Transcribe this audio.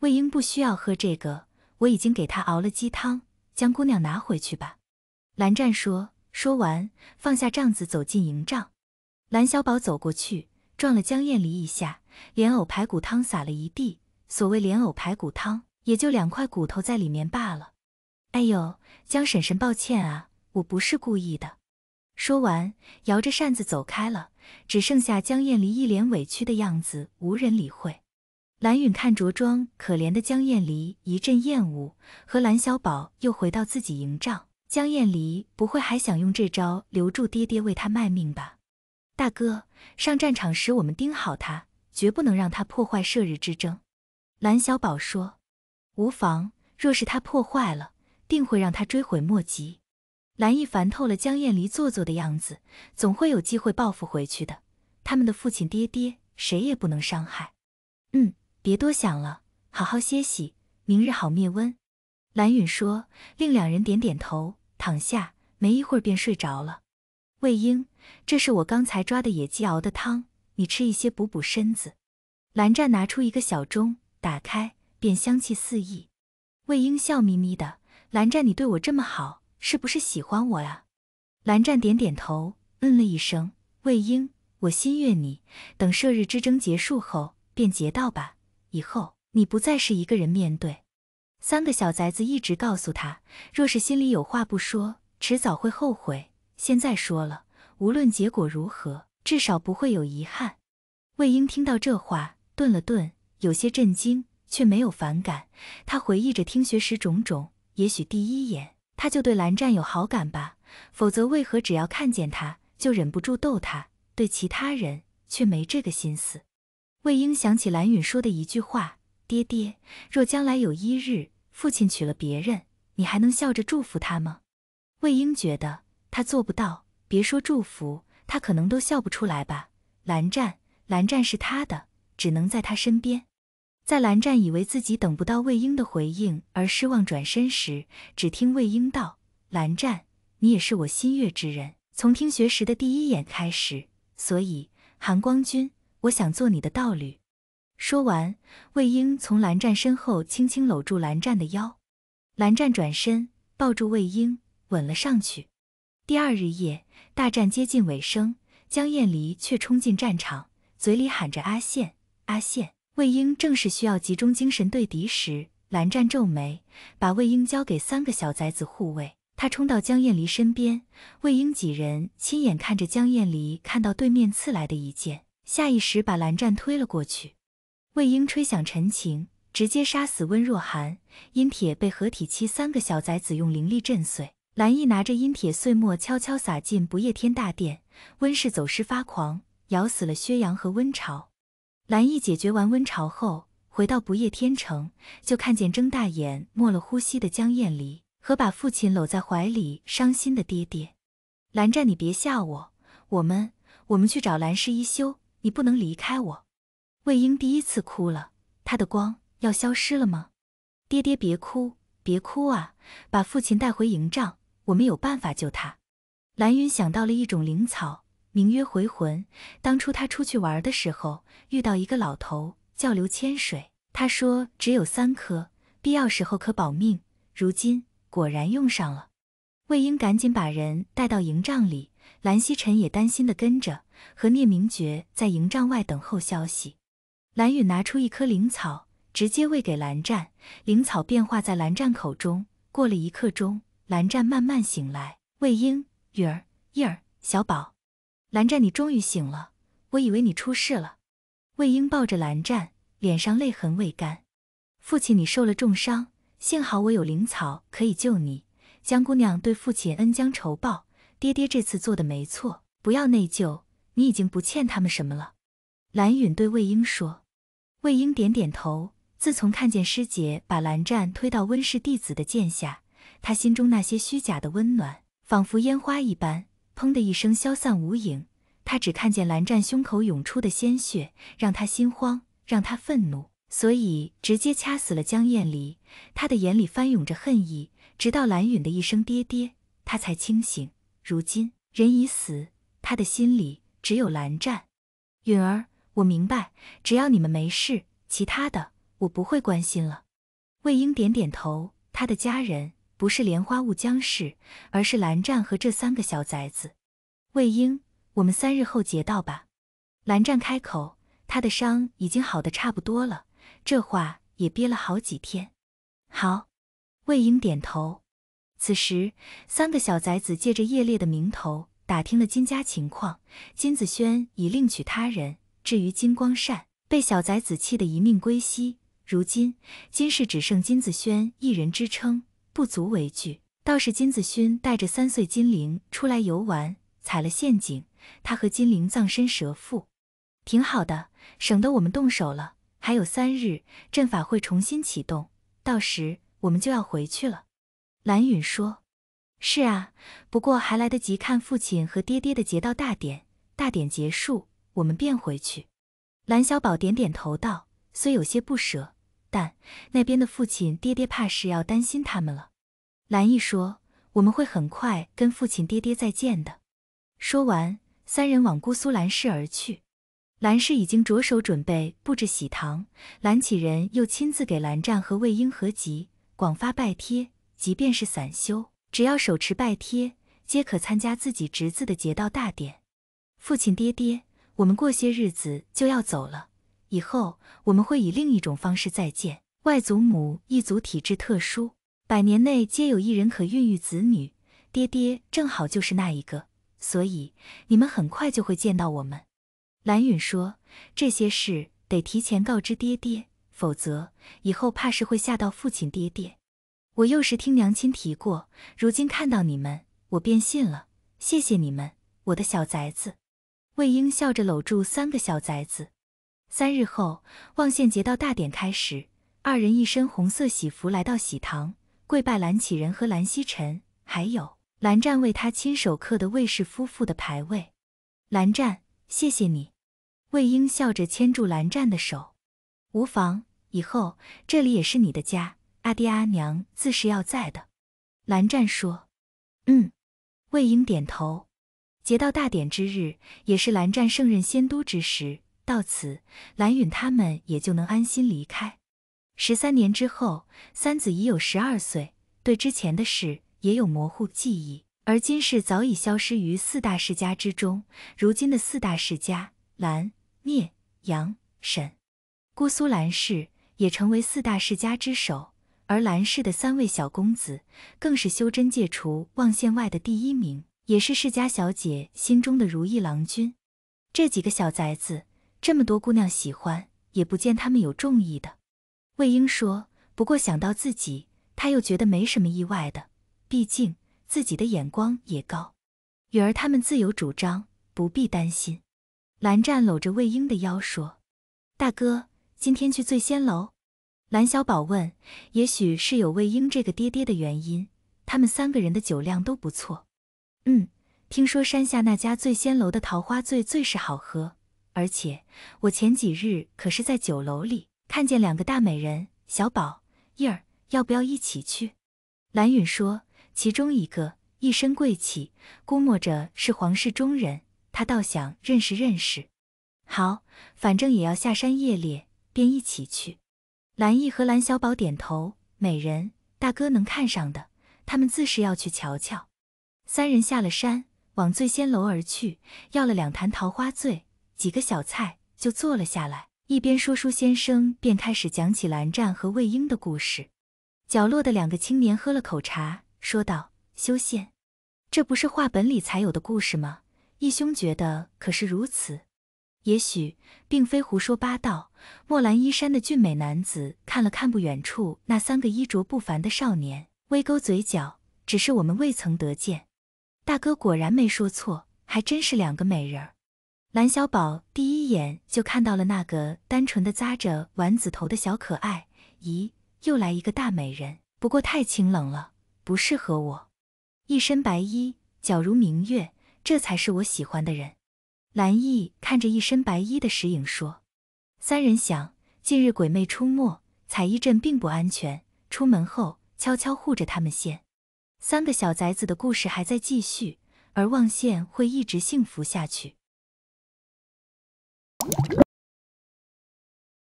魏婴不需要喝这个，我已经给他熬了鸡汤，江姑娘拿回去吧。蓝湛说，说完放下帐子，走进营帐。蓝小宝走过去，撞了江燕离一下，莲藕排骨汤洒了一地。所谓莲藕排骨汤，也就两块骨头在里面罢了。哎呦，江婶婶，抱歉啊，我不是故意的。说完，摇着扇子走开了，只剩下江燕离一脸委屈的样子，无人理会。蓝允看着装可怜的江燕离一阵厌恶，和蓝小宝又回到自己营帐。江燕离不会还想用这招留住爹爹为他卖命吧？大哥，上战场时我们盯好他，绝不能让他破坏射日之争。蓝小宝说：“无妨，若是他破坏了，定会让他追悔莫及。”蓝逸烦透了江燕离做作的样子，总会有机会报复回去的。他们的父亲爹爹，谁也不能伤害。嗯。别多想了，好好歇息，明日好灭瘟。蓝允说，令两人点点头，躺下，没一会儿便睡着了。魏婴，这是我刚才抓的野鸡熬的汤，你吃一些补补身子。蓝湛拿出一个小盅，打开，便香气四溢。魏婴笑眯眯的，蓝湛，你对我这么好，是不是喜欢我呀？蓝湛点点头，嗯了一声。魏婴，我心悦你，等射日之争结束后，便结道吧。以后你不再是一个人面对，三个小崽子一直告诉他，若是心里有话不说，迟早会后悔。现在说了，无论结果如何，至少不会有遗憾。魏婴听到这话，顿了顿，有些震惊，却没有反感。他回忆着听学时种种，也许第一眼他就对蓝湛有好感吧，否则为何只要看见他就忍不住逗他，对其他人却没这个心思？魏婴想起蓝允说的一句话：“爹爹，若将来有一日，父亲娶了别人，你还能笑着祝福他吗？”魏婴觉得他做不到，别说祝福，他可能都笑不出来吧。蓝湛，蓝湛是他的，只能在他身边。在蓝湛以为自己等不到魏婴的回应而失望转身时，只听魏婴道：“蓝湛，你也是我心悦之人，从听学时的第一眼开始，所以韩光君。”我想做你的道侣。说完，魏婴从蓝湛身后轻轻搂住蓝湛的腰，蓝湛转身抱住魏婴，吻了上去。第二日夜，大战接近尾声，江燕离却冲进战场，嘴里喊着“阿羡，阿羡”。魏婴正是需要集中精神对敌时，蓝湛皱眉，把魏婴交给三个小崽子护卫。他冲到江燕离身边，魏婴几人亲眼看着江燕离看到对面刺来的一剑。下意识把蓝湛推了过去，魏婴吹响陈情，直接杀死温若寒。阴铁被合体期三个小崽子用灵力震碎，蓝逸拿着阴铁碎末悄悄撒进不夜天大殿。温氏走失发狂，咬死了薛洋和温潮。蓝逸解决完温潮后，回到不夜天城，就看见睁大眼没了呼吸的江厌离和把父亲搂在怀里伤心的爹爹。蓝湛，你别吓我，我们，我们去找蓝氏一休。你不能离开我，魏婴第一次哭了，他的光要消失了吗？爹爹别哭，别哭啊，把父亲带回营帐，我们有办法救他。蓝云想到了一种灵草，名曰回魂。当初他出去玩的时候，遇到一个老头，叫刘千水，他说只有三颗，必要时候可保命。如今果然用上了。魏婴赶紧把人带到营帐里，蓝曦臣也担心的跟着。和聂明觉在营帐外等候消息。蓝雨拿出一颗灵草，直接喂给蓝湛。灵草变化在蓝湛口中。过了一刻钟，蓝湛慢慢醒来。魏婴、雨儿、叶儿、小宝，蓝湛，你终于醒了！我以为你出事了。魏婴抱着蓝湛，脸上泪痕未干。父亲，你受了重伤，幸好我有灵草可以救你。江姑娘对父亲恩将仇报，爹爹这次做的没错，不要内疚。你已经不欠他们什么了，蓝允对魏婴说。魏婴点点头。自从看见师姐把蓝湛推到温氏弟子的剑下，他心中那些虚假的温暖，仿佛烟花一般，砰的一声消散无影。他只看见蓝湛胸口涌出的鲜血，让他心慌，让他愤怒，所以直接掐死了江晏离。他的眼里翻涌着恨意，直到蓝允的一声爹爹，他才清醒。如今人已死，他的心里。只有蓝湛，允儿，我明白，只要你们没事，其他的我不会关心了。魏婴点点头，他的家人不是莲花坞江氏，而是蓝湛和这三个小崽子。魏婴，我们三日后结道吧。蓝湛开口，他的伤已经好的差不多了，这话也憋了好几天。好。魏婴点头。此时，三个小崽子借着夜猎的名头。打听了金家情况，金子轩已另娶他人。至于金光善，被小崽子气得一命归西。如今金氏只剩金子轩一人支撑，不足为惧。倒是金子勋带着三岁金灵出来游玩，踩了陷阱，他和金灵葬身蛇腹。挺好的，省得我们动手了。还有三日，阵法会重新启动，到时我们就要回去了。蓝允说。是啊，不过还来得及看父亲和爹爹的结道大典。大典结束，我们便回去。蓝小宝点点头道：“虽有些不舍，但那边的父亲爹爹怕是要担心他们了。”蓝毅说：“我们会很快跟父亲爹爹再见的。”说完，三人往姑苏蓝氏而去。蓝氏已经着手准备布置喜堂，蓝启仁又亲自给蓝湛和魏婴合集广发拜帖，即便是散修。只要手持拜帖，皆可参加自己侄子的结道大典。父亲爹爹，我们过些日子就要走了，以后我们会以另一种方式再见。外祖母一族体质特殊，百年内皆有一人可孕育子女，爹爹正好就是那一个，所以你们很快就会见到我们。蓝允说，这些事得提前告知爹爹，否则以后怕是会吓到父亲爹爹。我幼时听娘亲提过，如今看到你们，我便信了。谢谢你们，我的小崽子。魏婴笑着搂住三个小崽子。三日后，望县结道大典开始，二人一身红色喜服来到喜堂，跪拜蓝启仁和蓝曦臣，还有蓝湛为他亲手刻的魏氏夫妇的牌位。蓝湛，谢谢你。魏婴笑着牵住蓝湛的手，无妨，以后这里也是你的家。阿爹阿娘自是要在的，蓝湛说：“嗯。”魏婴点头。节道大典之日，也是蓝湛胜任仙都之时。到此，蓝允他们也就能安心离开。十三年之后，三子已有十二岁，对之前的事也有模糊记忆。而今世早已消失于四大世家之中。如今的四大世家，蓝、聂、杨、沈，姑苏蓝氏也成为四大世家之首。而兰氏的三位小公子，更是修真界除望仙外的第一名，也是世家小姐心中的如意郎君。这几个小宅子，这么多姑娘喜欢，也不见他们有中意的。魏婴说：“不过想到自己，他又觉得没什么意外的，毕竟自己的眼光也高。雨儿他们自有主张，不必担心。”蓝湛搂着魏婴的腰说：“大哥，今天去醉仙楼？”蓝小宝问：“也许是有魏婴这个爹爹的原因，他们三个人的酒量都不错。”“嗯，听说山下那家醉仙楼的桃花醉最是好喝，而且我前几日可是在酒楼里看见两个大美人。”“小宝，燕儿，要不要一起去？”蓝允说：“其中一个一身贵气，估摸着是皇室中人，他倒想认识认识。”“好，反正也要下山夜猎，便一起去。”蓝翼和蓝小宝点头，美人大哥能看上的，他们自是要去瞧瞧。三人下了山，往醉仙楼而去，要了两坛桃花醉，几个小菜就坐了下来。一边说书先生便开始讲起蓝湛和魏婴的故事。角落的两个青年喝了口茶，说道：“修仙，这不是话本里才有的故事吗？义兄觉得可是如此？”也许并非胡说八道。墨兰衣衫的俊美男子看了看不远处那三个衣着不凡的少年，微勾嘴角。只是我们未曾得见。大哥果然没说错，还真是两个美人儿。蓝小宝第一眼就看到了那个单纯的扎着丸子头的小可爱。咦，又来一个大美人，不过太清冷了，不适合我。一身白衣，皎如明月，这才是我喜欢的人。蓝意看着一身白衣的石影说：“三人想，近日鬼魅出没，彩衣镇并不安全。出门后，悄悄护着他们县。三个小崽子的故事还在继续，而望县会一直幸福下去。”